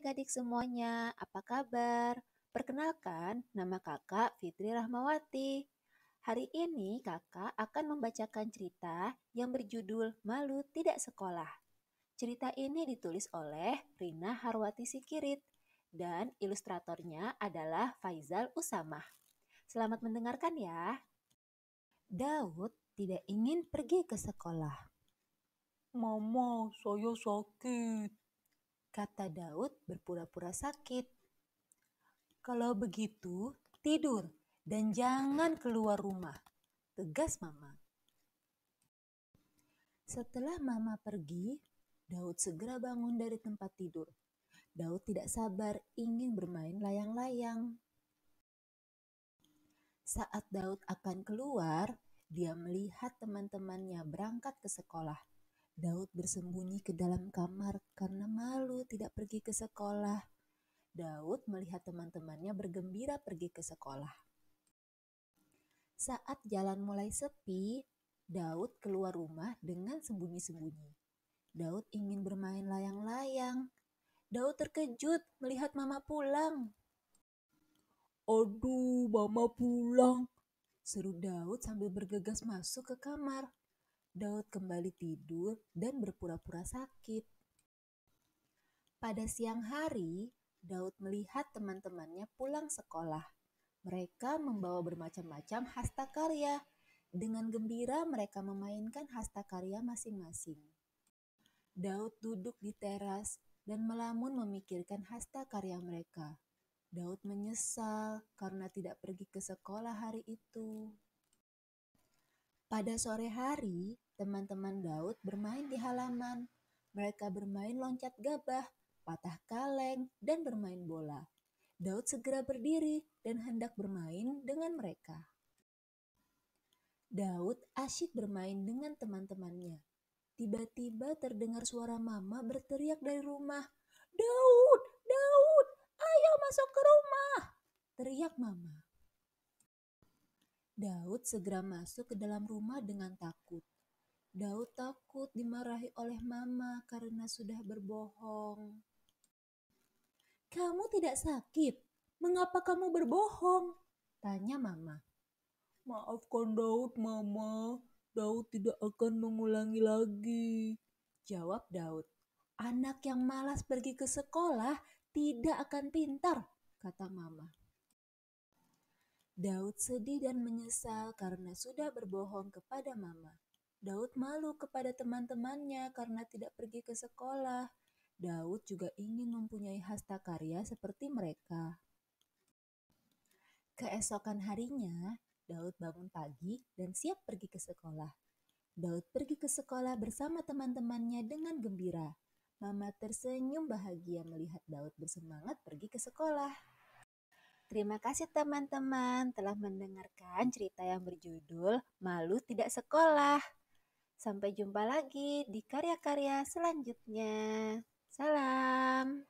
adik-adik semuanya, apa kabar? Perkenalkan, nama kakak Fitri Rahmawati. Hari ini kakak akan membacakan cerita yang berjudul Malu Tidak Sekolah. Cerita ini ditulis oleh Rina Harwati Sikirit dan ilustratornya adalah Faizal Usamah. Selamat mendengarkan ya. Daud tidak ingin pergi ke sekolah. Mama, saya sakit. Kata Daud berpura-pura sakit. Kalau begitu, tidur dan jangan keluar rumah, tegas Mama. Setelah Mama pergi, Daud segera bangun dari tempat tidur. Daud tidak sabar ingin bermain layang-layang. Saat Daud akan keluar, dia melihat teman-temannya berangkat ke sekolah. Daud bersembunyi ke dalam kamar karena malu tidak pergi ke sekolah. Daud melihat teman-temannya bergembira pergi ke sekolah. Saat jalan mulai sepi, Daud keluar rumah dengan sembunyi-sembunyi. Daud ingin bermain layang-layang. Daud terkejut melihat Mama pulang. "Aduh, Mama pulang!" seru Daud sambil bergegas masuk ke kamar. Daud kembali tidur dan berpura-pura sakit. Pada siang hari, Daud melihat teman-temannya pulang sekolah. Mereka membawa bermacam-macam hasta karya. Dengan gembira mereka memainkan hasta karya masing-masing. Daud duduk di teras dan melamun memikirkan hasta karya mereka. Daud menyesal karena tidak pergi ke sekolah hari itu. Pada sore hari, teman-teman Daud bermain di halaman. Mereka bermain loncat gabah, patah kaleng, dan bermain bola. Daud segera berdiri dan hendak bermain dengan mereka. Daud asyik bermain dengan teman-temannya. Tiba-tiba terdengar suara mama berteriak dari rumah. Daud, Daud, ayo masuk ke rumah. Teriak mama. Daud segera masuk ke dalam rumah dengan takut. Daud takut dimarahi oleh Mama karena sudah berbohong. "Kamu tidak sakit? Mengapa kamu berbohong?" tanya Mama. "Maafkan Daud, Mama. Daud tidak akan mengulangi lagi," jawab Daud. "Anak yang malas pergi ke sekolah tidak akan pintar," kata Mama. Daud sedih dan menyesal karena sudah berbohong kepada Mama. Daud malu kepada teman-temannya karena tidak pergi ke sekolah. Daud juga ingin mempunyai hasta karya seperti mereka. Keesokan harinya, Daud bangun pagi dan siap pergi ke sekolah. Daud pergi ke sekolah bersama teman-temannya dengan gembira. Mama tersenyum bahagia melihat Daud bersemangat pergi ke sekolah. Terima kasih teman-teman telah mendengarkan cerita yang berjudul Malu Tidak Sekolah. Sampai jumpa lagi di karya-karya selanjutnya. Salam.